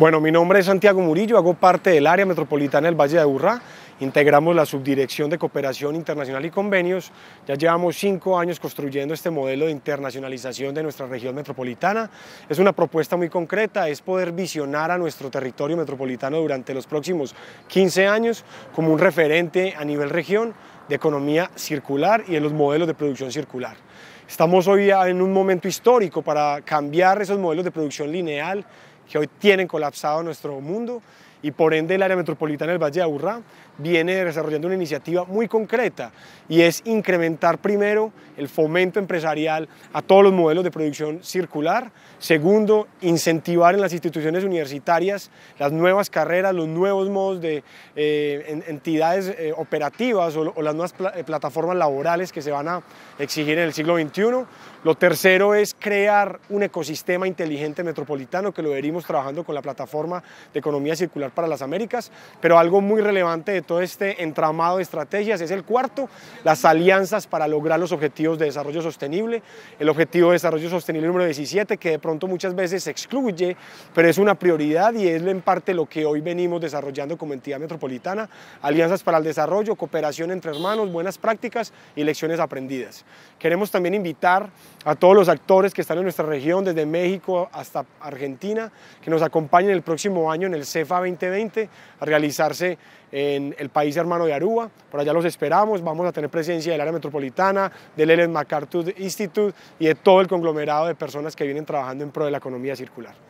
Bueno, mi nombre es Santiago Murillo, hago parte del área metropolitana del Valle de Aburrá, integramos la Subdirección de Cooperación Internacional y Convenios, ya llevamos cinco años construyendo este modelo de internacionalización de nuestra región metropolitana, es una propuesta muy concreta, es poder visionar a nuestro territorio metropolitano durante los próximos 15 años como un referente a nivel región de economía circular y en los modelos de producción circular. Estamos hoy en un momento histórico para cambiar esos modelos de producción lineal que hoy tienen colapsado nuestro mundo y por ende el área metropolitana del Valle de Aburrá viene desarrollando una iniciativa muy concreta y es incrementar primero el fomento empresarial a todos los modelos de producción circular, segundo, incentivar en las instituciones universitarias las nuevas carreras, los nuevos modos de eh, entidades eh, operativas o, las nuevas eh, plataformas laborales que se van a exigir en el siglo XXI. Lo tercero es crear un ecosistema inteligente metropolitano que lo veríamos trabajando con la plataforma de economía circular para las Américas, pero algo muy relevante de todo este entramado de estrategias es el cuarto, las alianzas para lograr los objetivos de desarrollo sostenible, el objetivo de desarrollo sostenible número 17, que de pronto muchas veces se excluye, pero es una prioridad y es en parte lo que hoy venimos desarrollando como entidad metropolitana, alianzas para el desarrollo, cooperación entre hermanos, buenas prácticas y lecciones aprendidas. Queremos también invitar a todos los actores que están en nuestra región, desde México hasta Argentina, que nos acompañen el próximo año en el CEFA 20 2020 a realizarse en el país hermano de Aruba. Por allá los esperamos, vamos a tener presencia del área metropolitana, del Ellen MacArthur Institute y de todo el conglomerado de personas que vienen trabajando en pro de la economía circular.